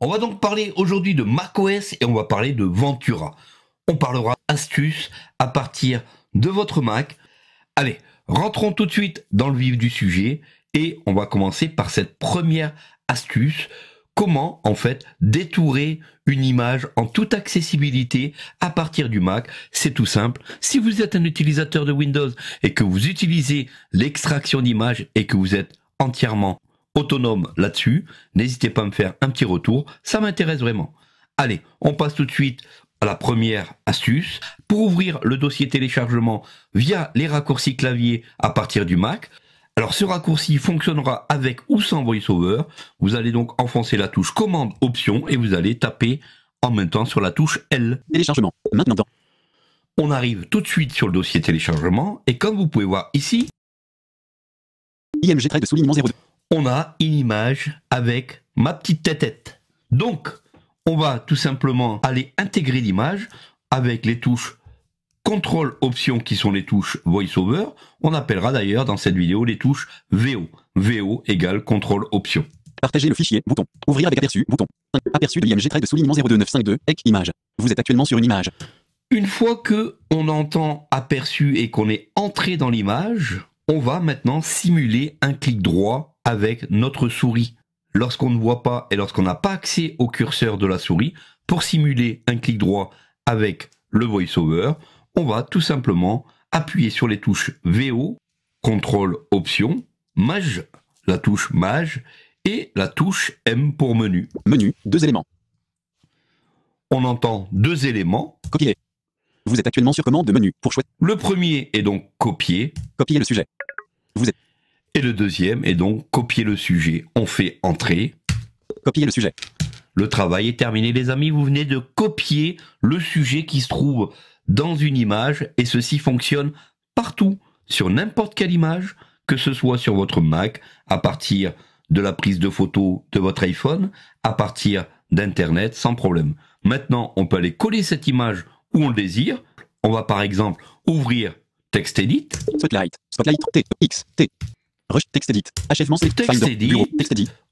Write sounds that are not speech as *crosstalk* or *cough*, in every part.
On va donc parler aujourd'hui de macOS et on va parler de Ventura. On parlera astuces à partir de votre Mac. Allez, rentrons tout de suite dans le vif du sujet et on va commencer par cette première astuce. Comment en fait détourer une image en toute accessibilité à partir du Mac C'est tout simple. Si vous êtes un utilisateur de Windows et que vous utilisez l'extraction d'images et que vous êtes entièrement autonome là-dessus. N'hésitez pas à me faire un petit retour, ça m'intéresse vraiment. Allez, on passe tout de suite à la première astuce. Pour ouvrir le dossier téléchargement via les raccourcis clavier à partir du Mac, alors ce raccourci fonctionnera avec ou sans VoiceOver. Vous allez donc enfoncer la touche commande option et vous allez taper en même temps sur la touche L. Téléchargement. Maintenant. On arrive tout de suite sur le dossier téléchargement et comme vous pouvez voir ici, IMG trait de soulignement 02 on a une image avec ma petite tête. tête Donc, on va tout simplement aller intégrer l'image avec les touches contrôle option qui sont les touches voiceover. On appellera d'ailleurs dans cette vidéo les touches VO. VO égale contrôle option. Partager le fichier, bouton. Ouvrir avec aperçu, bouton. Aperçu de img trait de soulignement 02952, avec image. Vous êtes actuellement sur une image. Une fois que on entend aperçu et qu'on est entré dans l'image, on va maintenant simuler un clic droit avec notre souris lorsqu'on ne voit pas et lorsqu'on n'a pas accès au curseur de la souris pour simuler un clic droit avec le voiceover, on va tout simplement appuyer sur les touches VO, contrôle option, maj, la touche maj et la touche M pour menu. Menu, deux éléments. On entend deux éléments. Copier. Vous êtes actuellement sur commande de menu pour chouette. Le premier est donc copier. Copier le sujet. Vous êtes et le deuxième est donc copier le sujet. On fait entrer. Copier le sujet. Le travail est terminé, les amis. Vous venez de copier le sujet qui se trouve dans une image et ceci fonctionne partout, sur n'importe quelle image, que ce soit sur votre Mac, à partir de la prise de photo de votre iPhone, à partir d'Internet, sans problème. Maintenant, on peut aller coller cette image où on le désire. On va par exemple ouvrir TextEdit. Spotlight, Spotlight, text Achèvement,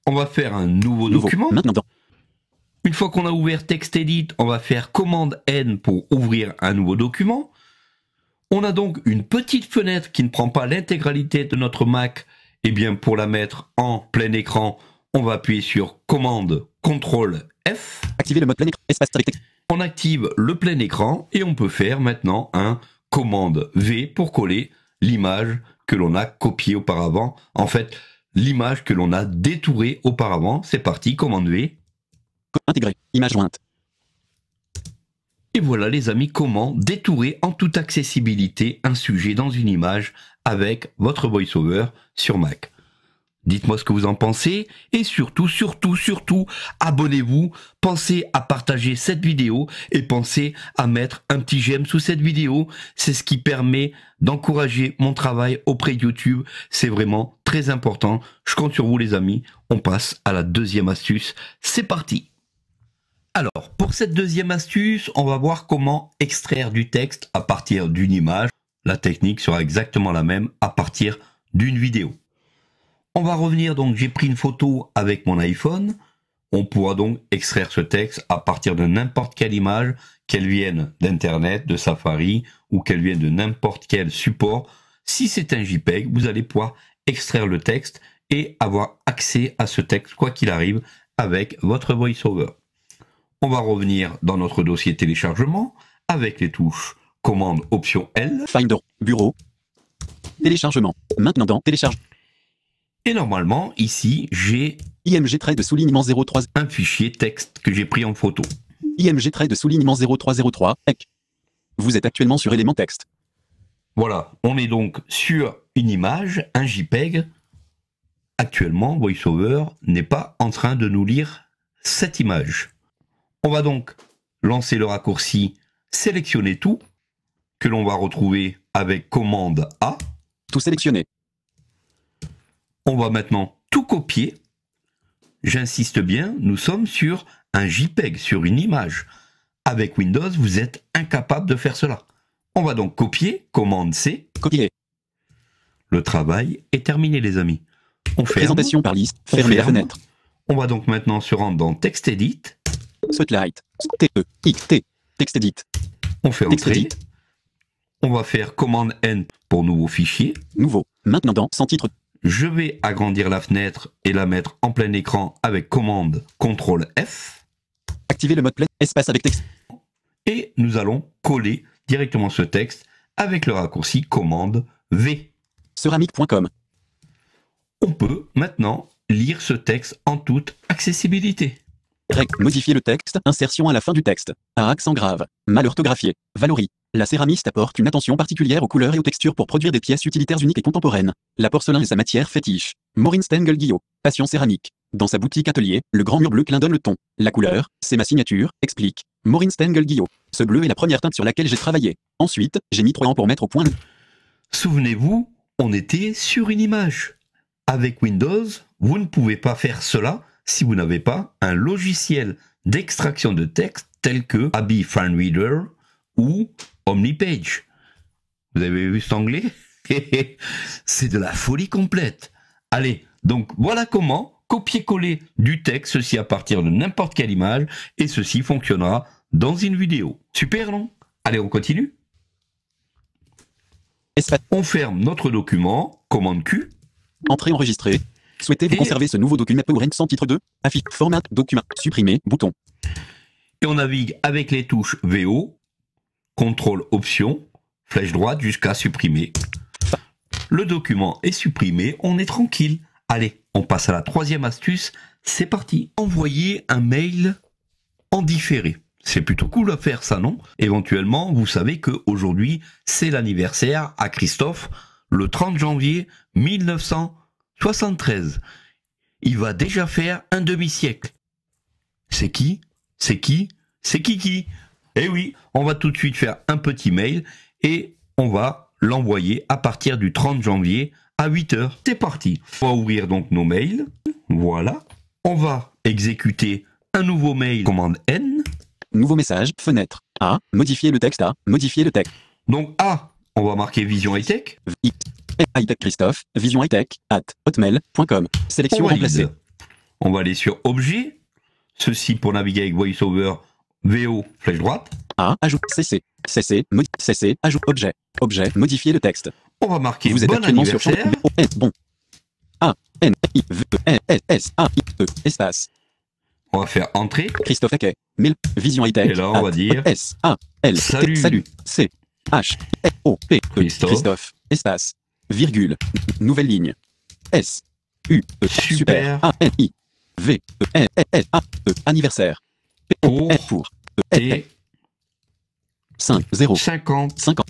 On va faire un nouveau, document. Maintenant, Une fois qu'on a ouvert TextEdit, on va faire commande N pour ouvrir un nouveau document. On a donc une petite fenêtre qui ne prend pas l'intégralité de notre Mac. Et eh bien, pour la mettre en plein écran, on va appuyer sur commande CTRL F. Activer le mode plein écran, On active le plein écran et on peut faire maintenant un commande V pour coller l'image que l'on a copié auparavant. En fait, l'image que l'on a détourée auparavant. C'est parti, commande V. Intégrer, image jointe. Et voilà les amis comment détourer en toute accessibilité un sujet dans une image avec votre voiceover sur Mac. Dites-moi ce que vous en pensez et surtout, surtout, surtout, abonnez-vous, pensez à partager cette vidéo et pensez à mettre un petit j'aime sous cette vidéo. C'est ce qui permet d'encourager mon travail auprès de YouTube. C'est vraiment très important. Je compte sur vous les amis. On passe à la deuxième astuce. C'est parti alors, pour cette deuxième astuce, on va voir comment extraire du texte à partir d'une image. La technique sera exactement la même à partir d'une vidéo. On va revenir, donc j'ai pris une photo avec mon iPhone. On pourra donc extraire ce texte à partir de n'importe quelle image, qu'elle vienne d'Internet, de Safari ou qu'elle vienne de n'importe quel support. Si c'est un JPEG, vous allez pouvoir extraire le texte et avoir accès à ce texte, quoi qu'il arrive, avec votre VoiceOver. On va revenir dans notre dossier téléchargement avec les touches commande option L. Finder, bureau, téléchargement, maintenant dans téléchargement. Et normalement, ici, j'ai... IMG trait de 03... Un fichier texte que j'ai pris en photo. IMG trait de 0303, Vous êtes actuellement sur élément texte. Voilà, on est donc sur une image, un JPEG. Actuellement, VoiceOver n'est pas en train de nous lire cette image. On va donc lancer le raccourci Sélectionner tout, que l'on va retrouver avec commande A. Tout sélectionner. On va maintenant tout copier. J'insiste bien, nous sommes sur un JPEG, sur une image. Avec Windows, vous êtes incapable de faire cela. On va donc copier, commande C. Copier. Le travail est terminé, les amis. On fait Présentation par liste. Fermez la fenêtre. On va donc maintenant se rendre dans TextEdit. Spotlight. t e x t TextEdit. On fait Entrer. On va faire commande N pour nouveau fichier. Nouveau. Maintenant dans sans titre je vais agrandir la fenêtre et la mettre en plein écran avec commande CTRL F. Activer le mode plein espace avec texte. Et nous allons coller directement ce texte avec le raccourci commande V. Ceramique.com. On peut maintenant lire ce texte en toute accessibilité. modifier le texte, insertion à la fin du texte, un accent grave, mal orthographié, valoris, la céramiste apporte une attention particulière aux couleurs et aux textures pour produire des pièces utilitaires uniques et contemporaines. La porcelaine est sa matière fétiche. Maureen Stengel-Guillot, passion céramique. Dans sa boutique atelier, le grand mur bleu clin le ton. La couleur, c'est ma signature, explique. Maureen Stengel-Guillot. Ce bleu est la première teinte sur laquelle j'ai travaillé. Ensuite, j'ai mis trois ans pour mettre au point. Souvenez-vous, on était sur une image. Avec Windows, vous ne pouvez pas faire cela si vous n'avez pas un logiciel d'extraction de texte tel que Abbey Reader ou Omnipage. Vous avez vu cet anglais *laughs* C'est de la folie complète. Allez, donc voilà comment copier-coller du texte, ceci à partir de n'importe quelle image, et ceci fonctionnera dans une vidéo. Super, long Allez, on continue On ferme notre document, commande Q. Entrée enregistrée. Souhaitez-vous conserver ce nouveau document PowerPoint sans titre 2 Affiche, format, document, supprimer, bouton. Et on navigue avec les touches VO, Contrôle, Option, flèche droite jusqu'à supprimer. Le document est supprimé, on est tranquille. Allez, on passe à la troisième astuce, c'est parti. Envoyer un mail en différé. C'est plutôt cool à faire ça, non Éventuellement, vous savez que aujourd'hui, c'est l'anniversaire à Christophe, le 30 janvier 1973. Il va déjà faire un demi-siècle. C'est qui C'est qui C'est qui qui eh oui, on va tout de suite faire un petit mail et on va l'envoyer à partir du 30 janvier à 8h. C'est parti. On va ouvrir donc nos mails. Voilà. On va exécuter un nouveau mail commande N. Nouveau message, fenêtre. A. Modifier le texte A. Modifier le texte. Donc A, on va marquer Vision High Tech. High Tech Christophe, Vision Hitech. at hotmail.com. Sélection remplacée. On va aller sur Objet. Ceci pour naviguer avec VoiceOver VO, flèche droite. A, ajout, CC, CC, CC, ajout, objet, objet, modifier le texte. On va marquer Vous êtes bon actuellement sur Bon. A, N, I, V, e, S, S, A, I, E, espace. On va faire entrer. Christophe Aquet, Mille, Vision IT. Et là, on va dire. E, S, A, L, salut. salut, C, H, O, P, Christophe, espace, virgule, nouvelle ligne. S, U, E, super, A, N, I, V, E, N, S, A, E, anniversaire. P, O, pour T. 5, 0. 50. 50.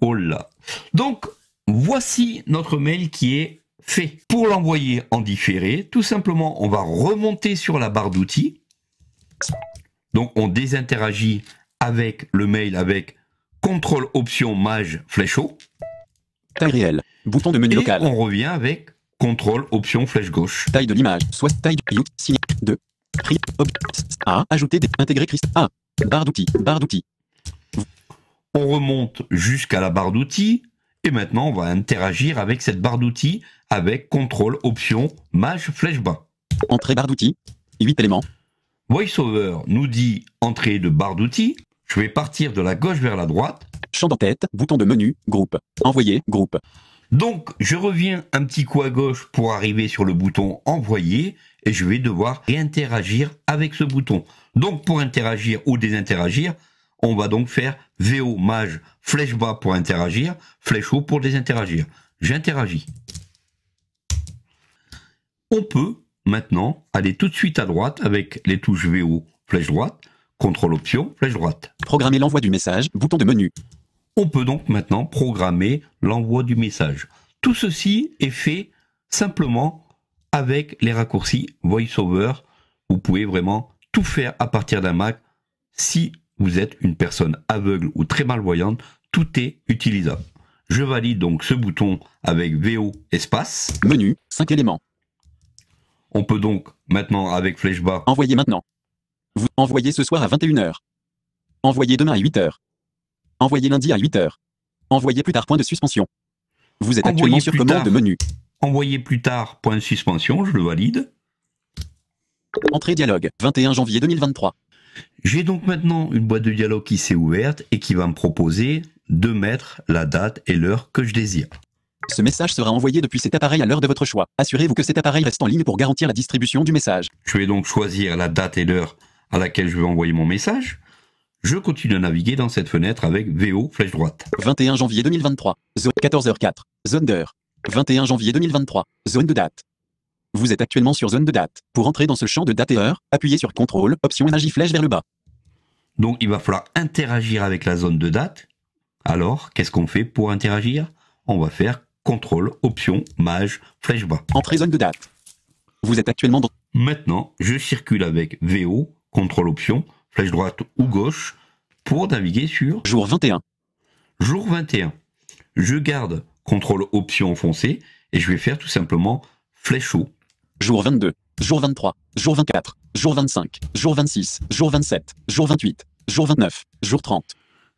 Oh là. Donc, voici notre mail qui est fait. Pour l'envoyer en différé, tout simplement, on va remonter sur la barre d'outils. Donc, on désinteragit avec le mail avec contrôle option mage flèche haut. Taille réelle. Bouton de menu On revient avec contrôle option flèche gauche. Taille de l'image. Soit taille de 2 d'outils. On remonte jusqu'à la barre d'outils. Et maintenant, on va interagir avec cette barre d'outils avec contrôle, option, MAJ, flèche bas. Entrée barre d'outils. 8 éléments. VoiceOver nous dit entrée de barre d'outils. Je vais partir de la gauche vers la droite. Champ d'en-tête, bouton de menu, groupe. Envoyer, groupe. Donc je reviens un petit coup à gauche pour arriver sur le bouton envoyer et je vais devoir réinteragir avec ce bouton. Donc pour interagir ou désinteragir, on va donc faire VO mage flèche bas pour interagir, flèche haut pour désinteragir. J'interagis. On peut maintenant aller tout de suite à droite avec les touches VO flèche droite, contrôle option flèche droite. Programmer l'envoi du message, bouton de menu. On peut donc maintenant programmer l'envoi du message. Tout ceci est fait simplement avec les raccourcis VoiceOver. Vous pouvez vraiment tout faire à partir d'un Mac. Si vous êtes une personne aveugle ou très malvoyante, tout est utilisable. Je valide donc ce bouton avec VO espace. Menu, 5 éléments. On peut donc maintenant avec flèche bas. Envoyer maintenant. Vous envoyez ce soir à 21h. Envoyer demain à 8h. Envoyez lundi à 8h. Envoyez plus tard point de suspension. Vous êtes actuellement sur commande de menu. Envoyez plus tard point de suspension, je le valide. Entrée dialogue, 21 janvier 2023. J'ai donc maintenant une boîte de dialogue qui s'est ouverte et qui va me proposer de mettre la date et l'heure que je désire. Ce message sera envoyé depuis cet appareil à l'heure de votre choix. Assurez-vous que cet appareil reste en ligne pour garantir la distribution du message. Je vais donc choisir la date et l'heure à laquelle je veux envoyer mon message. Je continue à naviguer dans cette fenêtre avec VO flèche droite. 21 janvier 2023, zone 14h04, zone d'heure. 21 janvier 2023, zone de date. Vous êtes actuellement sur zone de date. Pour entrer dans ce champ de date et heure, appuyez sur CTRL, option Maj flèche vers le bas. Donc il va falloir interagir avec la zone de date. Alors, qu'est-ce qu'on fait pour interagir On va faire CTRL, option, Maj flèche bas. Entrée zone de date. Vous êtes actuellement dans... Maintenant, je circule avec VO, CTRL, option, flèche droite ou gauche, pour naviguer sur jour 21. Jour 21. Je garde contrôle option enfoncé et je vais faire tout simplement flèche haut. Jour 22, jour 23, jour 24, jour 25, jour 26, jour 27, jour 28, jour 29, jour 30.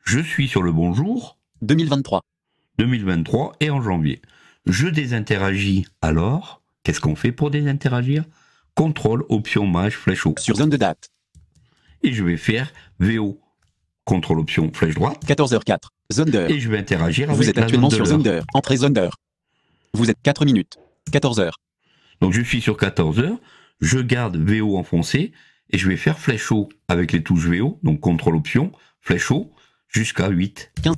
Je suis sur le bon jour. 2023. 2023 et en janvier. Je désinteragis alors. Qu'est-ce qu'on fait pour désinteragir Contrôle, option, mage, flèche haut. Sur zone de date et je vais faire VO. Contrôle option flèche droite. 14h04. Zonder. Et je vais interagir Vous êtes actuellement sur Zonder. Entrée Zonder. Vous êtes 4 minutes. 14h. Donc je suis sur 14h. Je garde VO enfoncé et je vais faire flèche haut avec les touches VO. Donc contrôle option flèche haut jusqu'à 8. 15,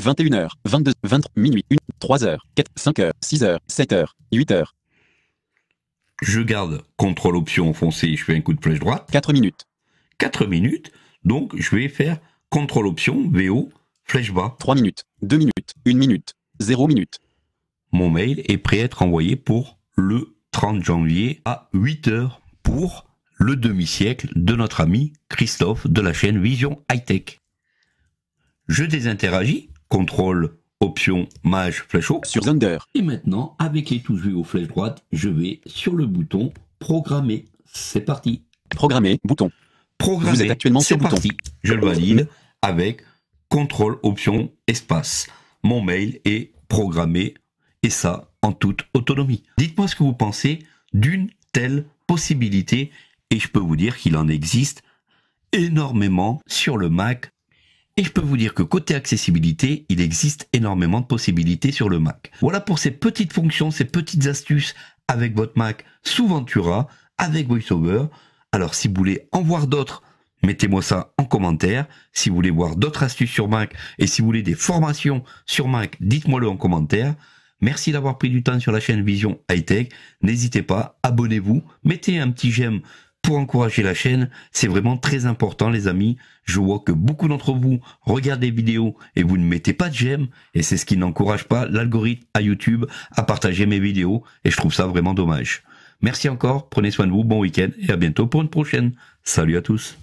21h, 22, 23, minuit, 3h, 4, 5h, 6h, 7h, 8h. Je garde contrôle option enfoncé, je fais un coup de flèche droite. 4 minutes. 4 minutes, donc je vais faire contrôle option, VO, flèche bas. 3 minutes, 2 minutes, 1 minute, 0 minute Mon mail est prêt à être envoyé pour le 30 janvier à 8 h pour le demi-siècle de notre ami Christophe de la chaîne Vision Hightech. Je désinteragis, contrôle, option, mage, flèche haut. Sur Thunder. Et maintenant, avec les touches aux flèche droite je vais sur le bouton programmer. C'est parti. Programmer, bouton. Vous êtes actuellement sur parti. Je le valide avec contrôle option espace. Mon mail est programmé et ça en toute autonomie. Dites-moi ce que vous pensez d'une telle possibilité et je peux vous dire qu'il en existe énormément sur le Mac et je peux vous dire que côté accessibilité, il existe énormément de possibilités sur le Mac. Voilà pour ces petites fonctions, ces petites astuces avec votre Mac sous Ventura, avec VoiceOver. Alors si vous voulez en voir d'autres, mettez-moi ça en commentaire. Si vous voulez voir d'autres astuces sur Mac et si vous voulez des formations sur Mac, dites-moi-le en commentaire. Merci d'avoir pris du temps sur la chaîne Vision Hightech. Tech. N'hésitez pas, abonnez-vous, mettez un petit j'aime pour encourager la chaîne. C'est vraiment très important, les amis. Je vois que beaucoup d'entre vous regardent des vidéos et vous ne mettez pas de j'aime. Et c'est ce qui n'encourage pas l'algorithme à YouTube à partager mes vidéos. Et je trouve ça vraiment dommage. Merci encore, prenez soin de vous, bon week-end et à bientôt pour une prochaine. Salut à tous.